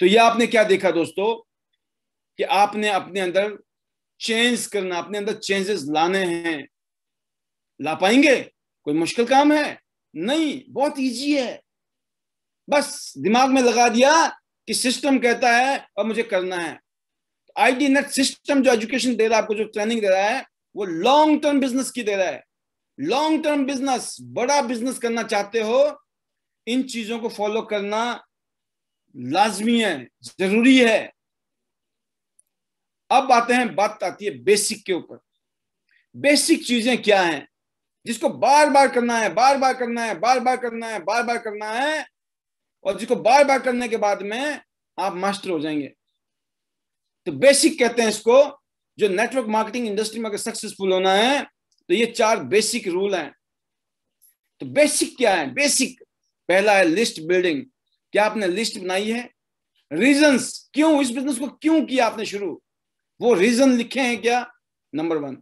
तो ये आपने क्या देखा दोस्तों कि आपने अपने अंदर चेंज करना अपने अंदर चेंजेस लाने हैं ला पाएंगे कोई मुश्किल काम है नहीं बहुत इजी है बस दिमाग में लगा दिया कि सिस्टम कहता है और मुझे करना है आई डी नेट सिस्टम जो एजुकेशन दे रहा है आपको जो ट्रेनिंग दे रहा है वो लॉन्ग टर्म बिजनेस की दे रहा है लॉन्ग टर्म बिजनेस बड़ा बिजनेस करना चाहते हो इन चीजों को फॉलो करना लाजमी है जरूरी है अब आते हैं बात आती है बेसिक के ऊपर बेसिक चीजें क्या हैं जिसको बार बार करना है बार बार करना है बार बार करना है बार बार करना है और जिसको बार बार करने के बाद में आप मास्टर हो जाएंगे तो बेसिक कहते हैं इसको जो नेटवर्क मार्केटिंग इंडस्ट्री में अगर सक्सेसफुल होना है तो ये चार बेसिक रूल हैं तो बेसिक क्या है बेसिक पहला है लिस्ट बिल्डिंग क्या आपने लिस्ट बनाई है रीजंस क्यों इस बिजनेस को क्यों किया आपने शुरू वो रीजन लिखे हैं क्या नंबर वन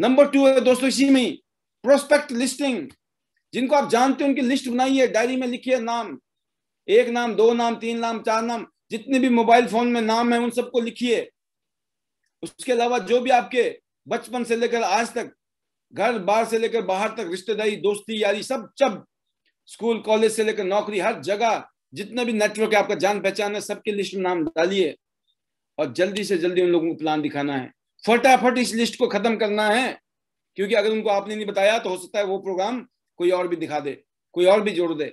नंबर टू है दोस्तों इसी में प्रोस्पेक्ट लिस्टिंग जिनको आप जानते हैं उनकी लिस्ट बनाइए डायरी में लिखिए नाम एक नाम दो नाम तीन नाम चार नाम जितने भी मोबाइल फोन में नाम है उन सबको लिखिए उसके अलावा जो भी आपके बचपन से लेकर आज तक घर बार से लेकर बाहर तक रिश्तेदारी दोस्ती यारी सब सब स्कूल कॉलेज से लेकर नौकरी हर जगह जितना भी नेटवर्क है आपका जान पहचान है सबके लिस्ट में नाम डालिए और जल्दी से जल्दी उन लोगों को प्लान दिखाना है फटाफट इस लिस्ट को खत्म करना है क्योंकि अगर उनको आपने नहीं बताया तो हो सकता है वो प्रोग्राम कोई और भी दिखा दे कोई और भी जोड़ दे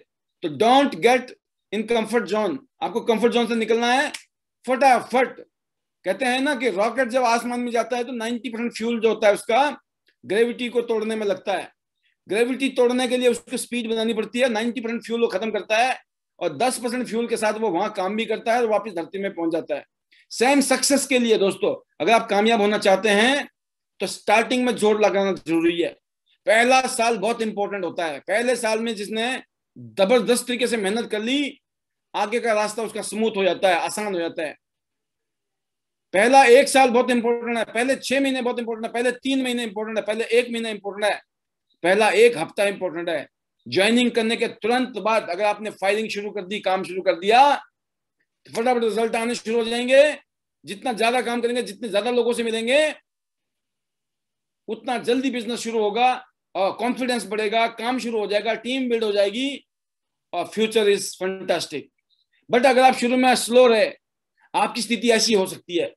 तो don't get in comfort zone आपको कंफर्ट जोन से निकलना है फटाफट कहते हैं ना कि रॉकेट जब आसमान में जाता है तो 90 परसेंट फ्यूल जो होता है उसका ग्रेविटी को तोड़ने में लगता है ग्रेविटी तोड़ने के लिए उसको स्पीड बनानी पड़ती है नाइनटी परसेंट फ्यूल वो खत्म करता है और 10 परसेंट फ्यूल के साथ वो वहां काम भी करता है और वापस धरती में पहुंच जाता है सेम सक्सेस के लिए दोस्तों अगर आप कामयाब होना चाहते हैं तो स्टार्टिंग में जोर लगाना जरूरी है पहला साल बहुत इंपॉर्टेंट होता है पहले साल में जिसने जबरदस्त तरीके से मेहनत कर ली आगे का रास्ता उसका स्मूथ हो जाता है आसान हो जाता है पहला एक साल बहुत इंपॉर्टेंट है पहले छह महीने बहुत इंपॉर्टेंट है पहले तीन महीने इंपॉर्टेंट है पहले एक महीना इंपॉर्टेंट है पहला एक हफ्ता इंपॉर्टेंट है ज्वाइनिंग करने के तुरंत बाद अगर आपने फायरिंग शुरू कर दी काम शुरू कर दिया तो फटाफट रिजल्ट आने शुरू हो जाएंगे जितना ज्यादा काम करेंगे जितने ज्यादा लोगों से मिलेंगे उतना जल्दी बिजनेस शुरू होगा और कॉन्फिडेंस बढ़ेगा काम शुरू हो जाएगा टीम बिल्ड हो जाएगी और फ्यूचर इज फंटास्टिक बट अगर आप शुरू में स्लो रहे आपकी स्थिति ऐसी हो सकती है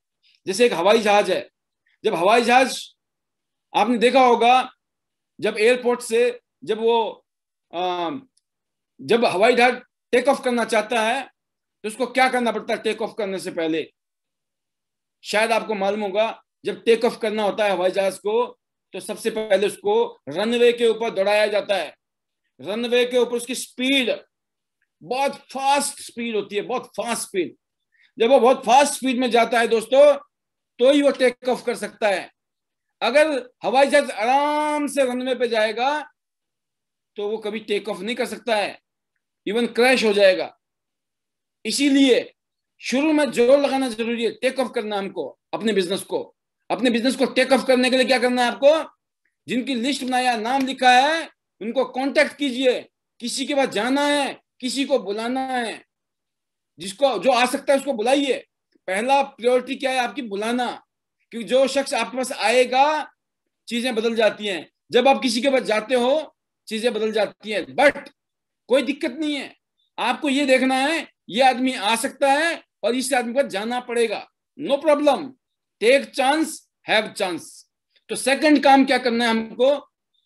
जैसे एक हवाई जहाज है जब हवाई जहाज आपने देखा होगा जब एयरपोर्ट से जब वो जब हवाई जहाज टेक ऑफ करना चाहता है तो उसको क्या करना पड़ता है टेक ऑफ करने से पहले शायद आपको मालूम होगा जब टेक ऑफ करना होता है हवाई जहाज को तो सबसे पहले उसको रनवे के ऊपर दौड़ाया जाता है रनवे के ऊपर उसकी स्पीड बहुत फास्ट स्पीड होती है बहुत फास्ट स्पीड जब वो बहुत फास्ट स्पीड में जाता है दोस्तों तो ही वो टेक ऑफ कर सकता है अगर हवाई जहाज आराम से रनवे पे जाएगा तो वो कभी टेक ऑफ नहीं कर सकता है इवन क्रैश हो जाएगा इसीलिए शुरू में जोर लगाना जरूरी है टेक ऑफ करना हमको अपने बिजनेस को अपने बिजनेस को टेक ऑफ करने के लिए क्या करना है आपको जिनकी लिस्ट बनाया नाम लिखा है उनको कांटेक्ट कीजिए किसी के पास जाना है किसी को बुलाना है जिसको जो आ सकता है उसको बुलाइए पहला प्रायोरिटी क्या है आपकी बुलाना क्योंकि जो शख्स आपके पास आएगा चीजें बदल जाती हैं जब आप किसी के पास जाते हो चीजें बदल जाती हैं बट कोई दिक्कत नहीं है आपको ये देखना है ये आदमी आ सकता है और इस आदमी को जाना पड़ेगा no problem take chance have chance तो सेकंड काम क्या करना है हमको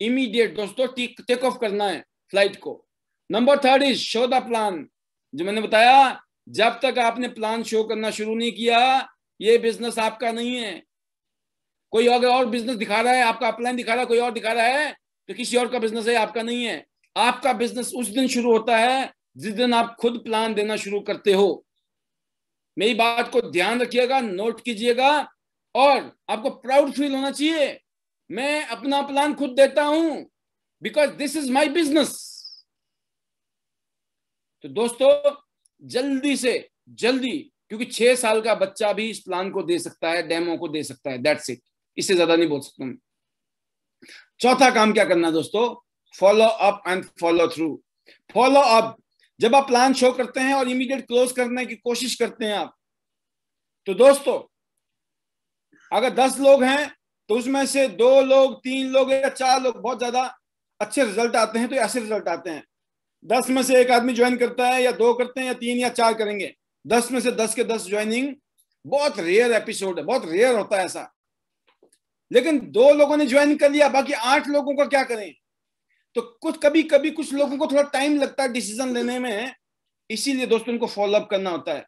इमीडिएट दोस्तों टेक ऑफ करना है फ्लाइट को number third is show the plan जो मैंने बताया जब तक आपने प्लान शो करना शुरू नहीं किया ये बिजनेस आपका नहीं है कोई अगर और बिजनेस दिखा रहा है आपका प्लान दिखा रहा है कोई और दिखा रहा है तो किसी और का बिजनेस है आपका नहीं है आपका बिजनेस उस दिन शुरू होता है जिस दिन आप खुद प्लान देना शुरू करते हो मेरी बात को ध्यान रखिएगा नोट कीजिएगा और आपको प्राउड फील होना चाहिए मैं अपना प्लान खुद देता हूं because this is my business तो दोस्तों जल्दी से जल्दी क्योंकि छह साल का बच्चा भी इस प्लान को दे सकता है डेमो को दे सकता है दैट्स इट इससे ज्यादा नहीं बोल सकता मैं चौथा काम क्या करना दोस्तों follow up and follow through follow up जब आप प्लान शो करते हैं और इमीडिएट क्लोज करने की कोशिश करते हैं आप तो दोस्तों अगर दस लोग हैं तो उसमें से दो लोग तीन लोग या चार लोग बहुत ज्यादा अच्छे रिजल्ट आते हैं तो ऐसे रिजल्ट आते हैं दस में से एक आदमी ज्वाइन करता है या दो करते हैं या तीन या चार करेंगे दस में से दस के दस ज्वाइनिंग बहुत रेयर एपिसोड है बहुत रेयर होता है ऐसा लेकिन दो लोगों ने ज्वाइन कर लिया बाकी आठ लोगों का क्या करें तो कुछ कभी कभी कुछ लोगों को थोड़ा टाइम लगता है डिसीजन लेने में इसीलिए दोस्तों इनको फॉलोअप करना होता है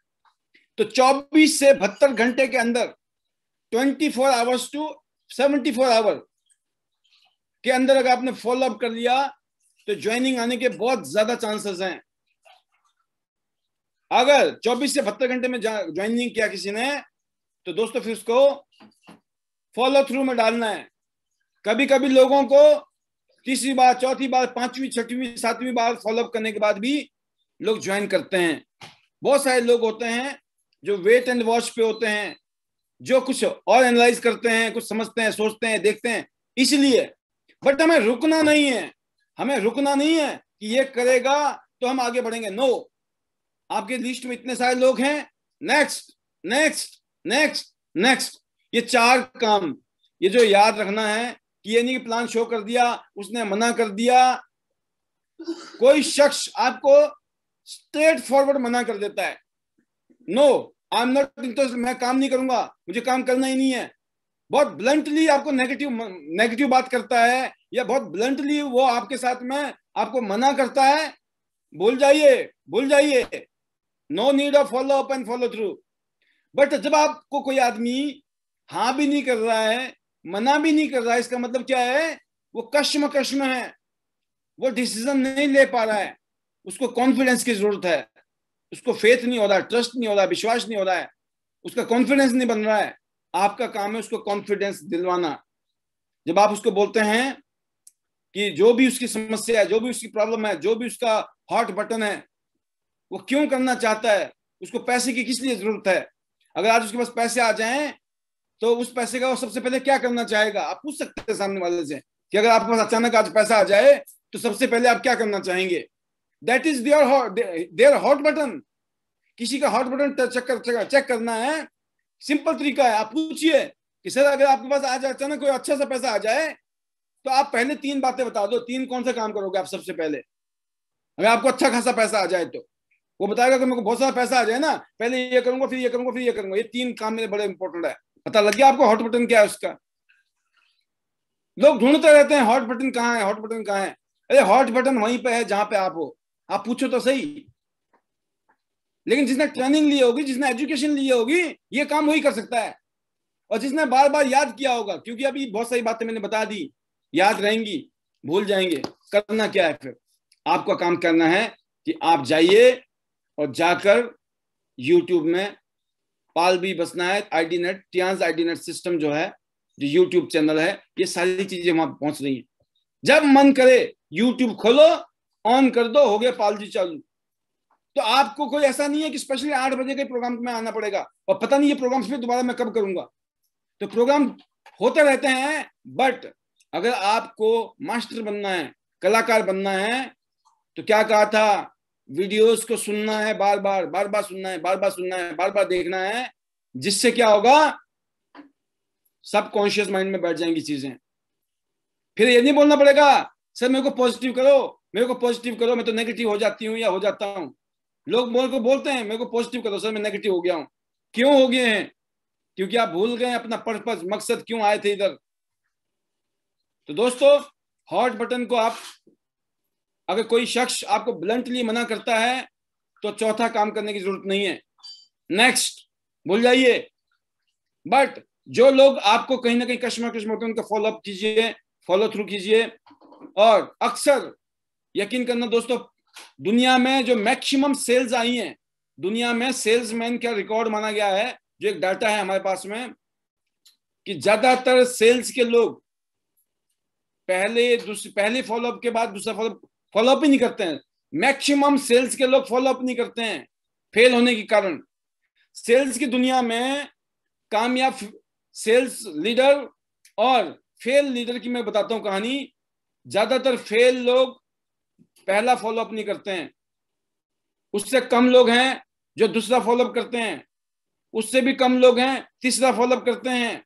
तो 24 से बहत्तर घंटे के अंदर 24 four hours to 74 four hour के अंदर अगर आपने फॉलोअप कर लिया तो ज्वाइनिंग आने के बहुत ज्यादा चांसेस हैं अगर 24 से बहत्तर घंटे में ज्वाइनिंग किया किसी ने तो दोस्तों फिर उसको फॉलो थ्रू में डालना है कभी कभी लोगों को तीसरी बार चौथी बार पांचवी छठवीं सातवीं बार फॉलोअप करने के बाद भी लोग ज्वाइन करते हैं बहुत सारे लोग होते हैं जो वेट एंड वॉच पे होते हैं जो कुछ और एनालाइज करते हैं कुछ समझते हैं सोचते हैं देखते हैं इसलिए बट हमें रुकना नहीं है हमें रुकना नहीं है कि ये करेगा तो हम आगे बढ़ेंगे नो आपके लिस्ट में इतने सारे लोग हैं नेक्स्ट नेक्स्ट नेक्स्ट नेक्स्ट ये चार काम ये जो याद रखना है कि ये नहीं कि प्लान शो कर दिया उसने मना कर दिया कोई शख्स आपको स्ट्रेट फॉरवर्ड मना कर देता है no I am not interest मैं काम नहीं करूंगा मुझे काम करना ही नहीं है बहुत ब्लंटली आपको नेगेटिव नेगेटिव बात करता है या बहुत ब्लंटली वो आपके साथ में आपको मना करता है भूल जाइए भूल जाइए no need of follow up and follow through but जब आपको कोई आदमी हाँ भी नहीं कर रहा है मना भी नहीं कर रहा है इसका मतलब क्या है वो कश्म कश्म है वो डिसीजन नहीं ले पा रहा है उसको कॉन्फिडेंस की जरूरत है उसको फेथ नहीं हो रहा ट्रस्ट नहीं हो रहा विश्वास नहीं हो रहा है उसका कॉन्फिडेंस नहीं बन रहा है आपका काम है उसको कॉन्फिडेंस दिलवाना जब आप उसको बोलते हैं कि जो भी उसकी समस्या है जो भी उसकी प्रॉब्लम है जो भी उसका हॉट बटन है वो क्यों करना चाहता है उसको पैसे की किस लिए जरूरत है अगर आज उसके पास पैसे आ जाएं तो उस पैसे का वो सबसे पहले क्या करना चाहेगा आप पूछ सकते हैं सामने वाले से कि अगर आपके पास अचानक आज पैसा आ जाए तो सबसे पहले आप क्या करना चाहेंगे that is there there hot button किसी का हॉट बटन चेक कर, चेक करना है सिंपल तरीका है आप पूछिए कि सर अगर आपके पास आज अचानक कोई अच्छा सा पैसा आ जाए तो आप पहले तीन बातें बता दो तीन कौन सा काम करोगे आप सबसे पहले अगर आपको अच्छा खासा पैसा आ जाए तो वो बताएगा कि मेरे को बहुत सारा पैसा आ जाए ना पहले ये करूंगा फिर ये करूंगा फिर ये करूंगा ये तीन काम मेरे बड़े इंपॉर्टेंट है पता लग गया आपको हॉट बटन क्या है उसका लोग ढूंढते रहते हैं हॉट बटन कहाँ है हॉट बटन कहाँ है अरे हॉट बटन वहीं पे है जहां पे आप हो आप पूछो तो सही लेकिन जिसने ट्रेनिंग ली होगी जिसने एजुकेशन ली होगी ये काम वही कर सकता है और जिसने बार बार याद किया होगा क्योंकि अभी बहुत सारी बातें मैंने बता दी याद रहेंगी भूल जाएंगे करना क्या है फिर आपका काम करना है कि आप जाइए और जाकर यूट्यूब में पाल भी बसना है आई नेट टियांस आई नेट सिस्टम जो है जो यूट्यूब चैनल है ये सारी चीजें वहां पहुंच रही हैं जब मन करे यूट्यूब खोलो ऑन कर दो हो गया पाल जी चालू तो आपको कोई ऐसा नहीं है कि स्पेशली आठ बजे के प्रोग्राम में आना पड़ेगा और पता नहीं ये प्रोग्राम फिर दोबारा मैं कब करूंगा तो प्रोग्राम होते रहते हैं बट अगर आपको मास्टर बनना है कलाकार बनना है तो क्या कहा था वीडियोस को सुनना है बार बार बार बार सुनना है बार बार सुनना है बार बार देखना है जिससे क्या होगा सब कॉन्शियस माइंड में बैठ जाएंगी चीजें फिर ये नहीं बोलना पड़ेगा सर मेरे को पॉजिटिव करो मेरे को पॉजिटिव करो मैं तो नेगेटिव हो जाती हूँ या हो जाता हूँ लोग मेरे को बोलते हैं मेरे को पॉजिटिव करो सर मैं नेगेटिव हो गया हूँ क्यों हो गए हैं क्योंकि आप भूल गए अपना पर्पज मकसद क्यों आए थे इधर तो दोस्तों हॉट बटन को आप अगर कोई शख्स आपको ब्लंटली मना करता है तो चौथा काम करने की जरूरत नहीं है नेक्स्ट भूल जाइए बट जो लोग आपको कहीं ना कहीं कश्मा कश्म होते हैं उनका फॉलोअप कीजिए फॉलो थ्रू कीजिए और अक्सर यकीन करना दोस्तों दुनिया में जो मैक्सिमम सेल्स आई हैं दुनिया में सेल्समैन का रिकॉर्ड माना गया है जो एक डाटा है हमारे पास में कि ज्यादातर सेल्स के लोग पहले दूसरे पहले फॉलोअप के बाद दूसरा फॉलोअप फॉलोअप ही नहीं करते हैं मैक्सिमम सेल्स के लोग फॉलोअप नहीं करते हैं फेल होने के कारण सेल्स की दुनिया में कामयाब सेल्स लीडर और फेल लीडर की मैं बताता हूं कहानी ज्यादातर फेल लोग पहला फॉलोअप नहीं करते हैं उससे कम लोग हैं जो दूसरा फॉलोअप करते हैं उससे भी कम लोग हैं तीसरा फॉलोअप करते हैं